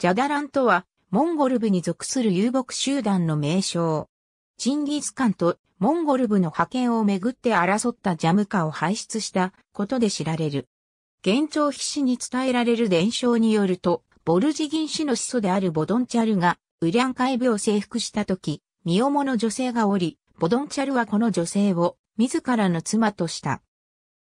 ジャダランとは、モンゴル部に属する遊牧集団の名称。チンギスカンとモンゴル部の覇権をめぐって争ったジャムカを輩出したことで知られる。現状必死に伝えられる伝承によると、ボルジギン氏の始祖であるボドンチャルが、ウリャンカイ部を征服した時、身重の女性がおり、ボドンチャルはこの女性を自らの妻とした。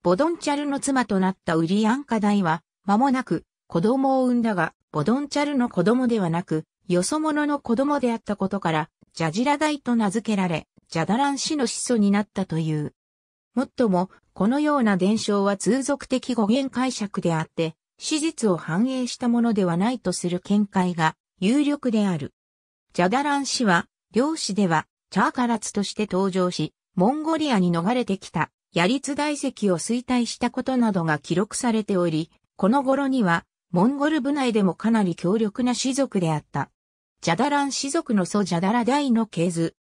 ボドンチャルの妻となったウリアンカ大は、間もなく子供を産んだが、ボドンチャルの子供ではなく、よそ者の子供であったことから、ジャジライと名付けられ、ジャダラン氏の始祖になったという。もっとも、このような伝承は通俗的語源解釈であって、史実を反映したものではないとする見解が有力である。ジャダラン氏は、漁師では、チャーカラツとして登場し、モンゴリアに逃れてきた、ヤリツ大石を衰退したことなどが記録されており、この頃には、モンゴル部内でもかなり強力な氏族であった。ジャダラン氏族の祖ジャダラ大の系図。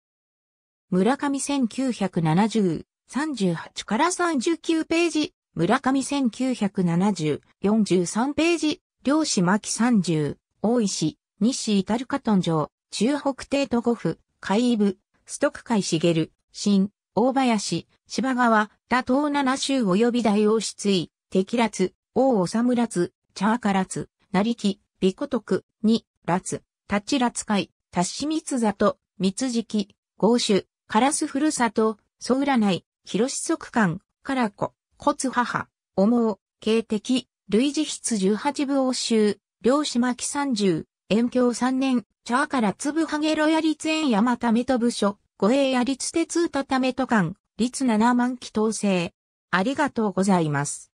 村上1970、38から39ページ、村上1970、43ページ、漁師牧30、大石、西イタルカトン城、中北帝都五府、海部、ストク海茂、新、大林、芝川、多倒七州及び大王失意、敵立、王治村津、チャーカラツ、なりき、コトク、に、ラツ、タチラツカイ、タッシミツザト、ミツジキ、ゴーシュ、カラスふるさと、ソウラナイ、ヒロシソクカン、カラコ、コツハハ、オモウ、ケイテキ、類似筆十八部欧州、漁師巻三十、遠京三年、チャーカラツブハゲロヤリツエンヤマタメト部署、護衛や立鉄たためと館、立七万期統制。ありがとうございます。